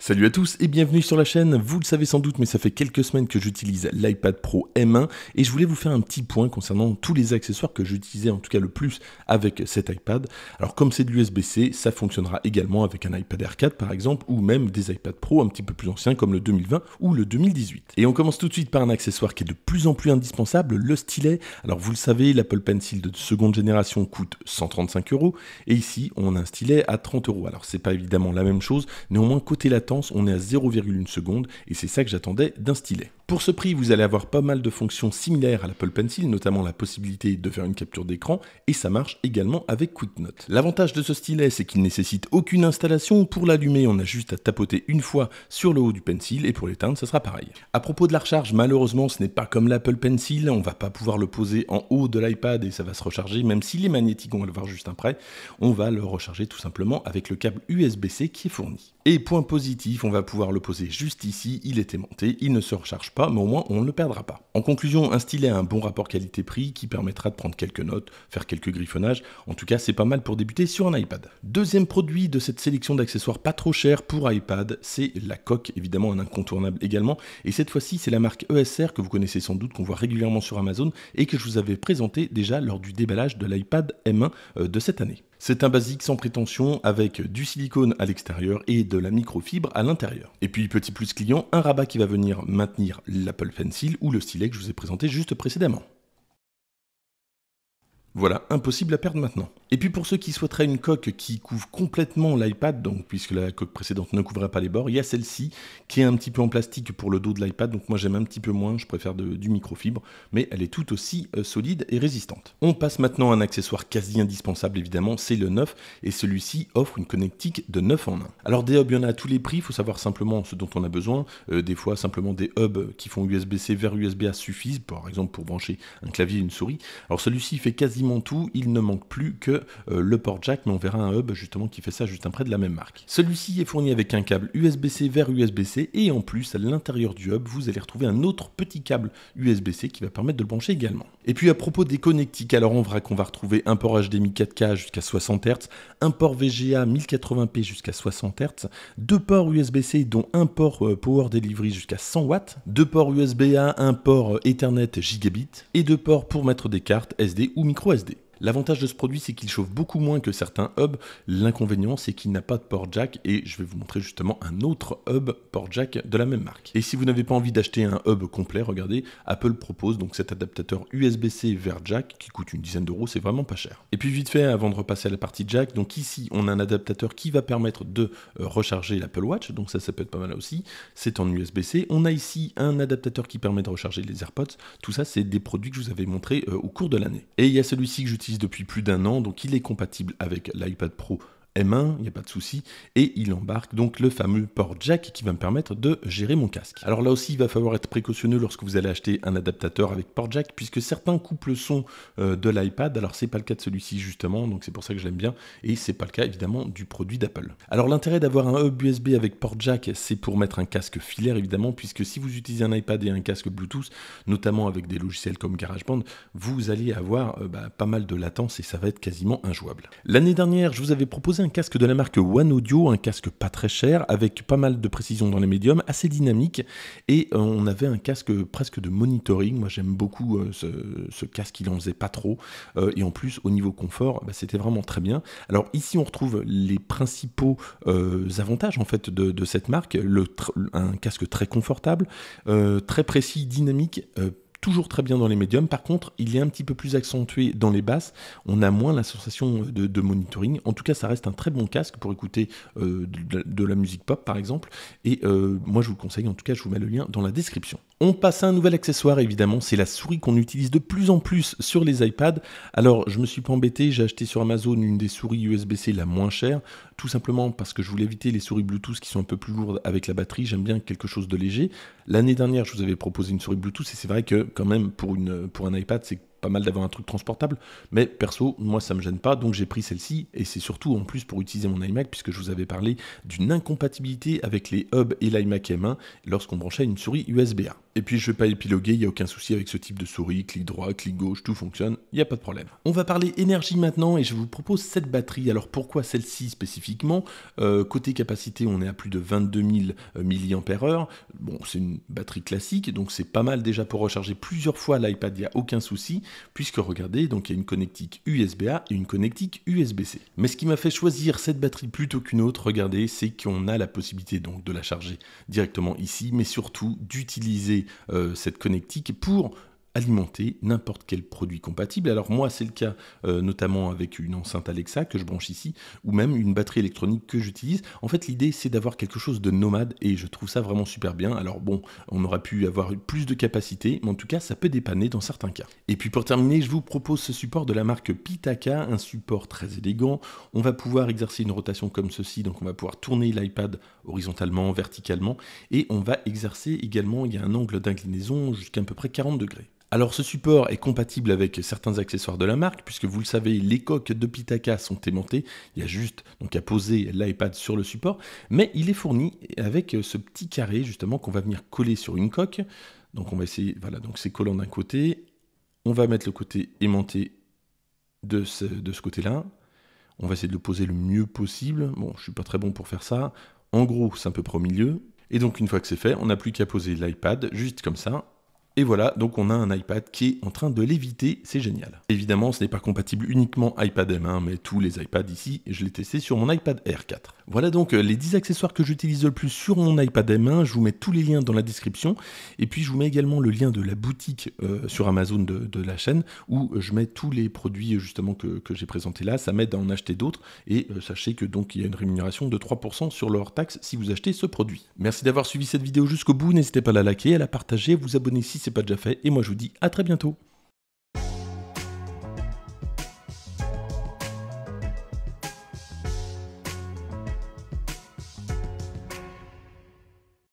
Salut à tous et bienvenue sur la chaîne. Vous le savez sans doute, mais ça fait quelques semaines que j'utilise l'iPad Pro M1 et je voulais vous faire un petit point concernant tous les accessoires que j'utilisais en tout cas le plus avec cet iPad. Alors comme c'est de l'USB-C, ça fonctionnera également avec un iPad Air 4 par exemple ou même des iPad Pro un petit peu plus anciens comme le 2020 ou le 2018. Et on commence tout de suite par un accessoire qui est de plus en plus indispensable, le stylet. Alors vous le savez, l'Apple Pencil de seconde génération coûte 135 euros et ici on a un stylet à 30 euros. Alors c'est pas évidemment la même chose, néanmoins côté la on est à 0,1 seconde, et c'est ça que j'attendais d'un stylet. Pour ce prix, vous allez avoir pas mal de fonctions similaires à l'Apple Pencil, notamment la possibilité de faire une capture d'écran, et ça marche également avec Note. L'avantage de ce stylet, c'est qu'il nécessite aucune installation. Pour l'allumer, on a juste à tapoter une fois sur le haut du pencil, et pour l'éteindre, ça sera pareil. À propos de la recharge, malheureusement, ce n'est pas comme l'Apple Pencil, on ne va pas pouvoir le poser en haut de l'iPad et ça va se recharger, même si les magnétiques vont le voir juste après. On va le recharger tout simplement avec le câble USB-C qui est fourni. Et point positif, on va pouvoir le poser juste ici, il est aimanté, il ne se recharge pas mais au moins on ne le perdra pas. En conclusion, un stylet a un bon rapport qualité-prix qui permettra de prendre quelques notes, faire quelques griffonnages, en tout cas c'est pas mal pour débuter sur un iPad. Deuxième produit de cette sélection d'accessoires pas trop chers pour iPad, c'est la coque, évidemment un incontournable également, et cette fois-ci c'est la marque ESR que vous connaissez sans doute, qu'on voit régulièrement sur Amazon et que je vous avais présenté déjà lors du déballage de l'iPad M1 euh, de cette année. C'est un basique sans prétention avec du silicone à l'extérieur et de la microfibre à l'intérieur. Et puis petit plus client, un rabat qui va venir maintenir l'Apple Pencil ou le stylet que je vous ai présenté juste précédemment. Voilà, impossible à perdre maintenant. Et puis pour ceux qui souhaiteraient une coque qui couvre complètement l'iPad, donc puisque la coque précédente ne couvrait pas les bords, il y a celle-ci qui est un petit peu en plastique pour le dos de l'iPad, donc moi j'aime un petit peu moins, je préfère du microfibre, mais elle est tout aussi euh, solide et résistante. On passe maintenant à un accessoire quasi indispensable évidemment, c'est le 9, et celui-ci offre une connectique de 9 en 1. Alors des hubs, il y en a à tous les prix, il faut savoir simplement ce dont on a besoin, euh, des fois simplement des hubs qui font USB-C vers USB-A suffisent, par exemple pour brancher un clavier et une souris. Alors celui-ci fait quasiment tout, il ne manque plus que euh, le port jack, mais on verra un hub justement qui fait ça juste après de la même marque. Celui-ci est fourni avec un câble USB-C vers USB-C et en plus à l'intérieur du hub, vous allez retrouver un autre petit câble USB-C qui va permettre de le brancher également. Et puis à propos des connectiques, alors on verra qu'on va retrouver un port HDMI 4K jusqu'à 60 Hz, un port VGA 1080p jusqu'à 60 Hz, deux ports USB-C dont un port euh, Power Delivery jusqu'à 100 watts, deux ports USB-A, un port euh, Ethernet gigabit et deux ports pour mettre des cartes SD ou micro SD. L'avantage de ce produit, c'est qu'il chauffe beaucoup moins que certains hubs. L'inconvénient, c'est qu'il n'a pas de port jack et je vais vous montrer justement un autre hub port jack de la même marque. Et si vous n'avez pas envie d'acheter un hub complet, regardez, Apple propose donc cet adaptateur USB-C vers jack qui coûte une dizaine d'euros, c'est vraiment pas cher. Et puis vite fait, avant de repasser à la partie jack, donc ici on a un adaptateur qui va permettre de euh, recharger l'Apple Watch, donc ça, ça peut être pas mal aussi. C'est en USB-C. On a ici un adaptateur qui permet de recharger les AirPods. Tout ça, c'est des produits que je vous avais montrés euh, au cours de l'année. Et il y a celui-ci que j'utilise depuis plus d'un an, donc il est compatible avec l'iPad Pro M1, il n'y a pas de souci, et il embarque donc le fameux port jack qui va me permettre de gérer mon casque. Alors là aussi, il va falloir être précautionneux lorsque vous allez acheter un adaptateur avec port jack, puisque certains coupent le son euh, de l'iPad, alors c'est pas le cas de celui-ci justement, donc c'est pour ça que je l'aime bien, et c'est pas le cas évidemment du produit d'Apple. Alors l'intérêt d'avoir un hub USB avec port jack, c'est pour mettre un casque filaire évidemment, puisque si vous utilisez un iPad et un casque Bluetooth, notamment avec des logiciels comme GarageBand, vous allez avoir euh, bah, pas mal de latence et ça va être quasiment injouable. L'année dernière, je vous avais proposé un casque de la marque One Audio, un casque pas très cher, avec pas mal de précision dans les médiums, assez dynamique, et euh, on avait un casque presque de monitoring. Moi j'aime beaucoup euh, ce, casque, il en faisait pas trop, euh, et en plus au niveau confort, bah, c'était vraiment très bien. Alors ici on retrouve les principaux avantages en fait de, cette marque, le un casque très confortable, très précis, dynamique, toujours très bien dans les médiums. Par contre, il est un petit peu plus accentué dans les basses. On a moins la sensation de, monitoring. En tout cas, ça reste un très bon casque pour écouter euh, de, la musique pop, par exemple. Et euh, moi, je vous conseille, en tout cas, je vous mets le lien dans la description. On passe à un nouvel accessoire, évidemment, c'est la souris qu'on utilise de plus en plus sur les iPads. Alors, je me suis pas embêté, j'ai acheté sur Amazon une des souris USB-C la moins chère, tout simplement parce que je voulais éviter les souris Bluetooth qui sont un peu plus lourdes avec la batterie, j'aime bien quelque chose de léger. L'année dernière, je vous avais proposé une souris Bluetooth et c'est vrai que quand même pour, une, pour un iPad, c'est pas mal d'avoir un truc transportable, mais perso, moi ça me gêne pas, donc j'ai pris celle-ci, et c'est surtout en plus pour utiliser mon iMac, puisque je vous avais parlé d'une incompatibilité avec les hubs et l'iMac M1 lorsqu'on branchait une souris USB-A. Et puis je vais pas épiloguer, il n'y a aucun souci avec ce type de souris, clic droit, clic gauche, tout fonctionne, il n'y a pas de problème. On va parler énergie maintenant, et je vous propose cette batterie, alors pourquoi celle-ci spécifiquement euh, Côté capacité, on est à plus de 22 000 mAh, bon c'est une batterie classique, donc c'est pas mal déjà pour recharger plusieurs fois l'iPad, il n'y a aucun souci, puisque regardez, donc il y a une connectique USB-A et une connectique USB-C. Mais ce qui m'a fait choisir cette batterie plutôt qu'une autre, regardez, c'est qu'on a la possibilité donc de la charger directement ici, mais surtout d'utiliser euh, cette connectique pour alimenter n'importe quel produit compatible. Alors moi, c'est le cas euh, notamment avec une enceinte Alexa que je branche ici, ou même une batterie électronique que j'utilise. En fait, l'idée, c'est d'avoir quelque chose de nomade, et je trouve ça vraiment super bien. Alors bon, on aurait pu avoir plus de capacité, mais en tout cas, ça peut dépanner dans certains cas. Et puis pour terminer, je vous propose ce support de la marque Pitaka, un support très élégant. On va pouvoir exercer une rotation comme ceci, donc on va pouvoir tourner l'iPad horizontalement, verticalement, et on va exercer également, il y a un angle d'inclinaison jusqu'à à peu près 40 degrés. Alors ce support est compatible avec certains accessoires de la marque, puisque vous le savez, les coques de Pitaka sont aimantées, il y a juste donc à poser l'iPad sur le support, mais il est fourni avec ce petit carré justement qu'on va venir coller sur une coque. Donc on va essayer, voilà, donc c'est collant d'un côté, on va mettre le côté aimanté de ce, de ce côté-là, on va essayer de le poser le mieux possible, bon je suis pas très bon pour faire ça, en gros c'est un peu près au milieu, et donc une fois que c'est fait, on n'a plus qu'à poser l'iPad juste comme ça, et voilà, donc on a un iPad qui est en train de l'éviter, c'est génial. Évidemment, ce n'est pas compatible uniquement iPad M1, hein, mais tous les iPads ici, je l'ai testé sur mon iPad Air 4. Voilà donc euh, les 10 accessoires que j'utilise le plus sur mon iPad M1, je vous mets tous les liens dans la description, et puis je vous mets également le lien de la boutique euh, sur Amazon de, la chaîne, où euh, je mets tous les produits justement que, j'ai présentés là, ça m'aide à en acheter d'autres, et sachez que donc il y a une rémunération de 3% sur leur taxe si vous achetez ce produit. Merci d'avoir suivi cette vidéo jusqu'au bout, n'hésitez pas à la liker, à la partager, vous abonner si c'est pas déjà fait. Et moi, je vous dis à très bientôt.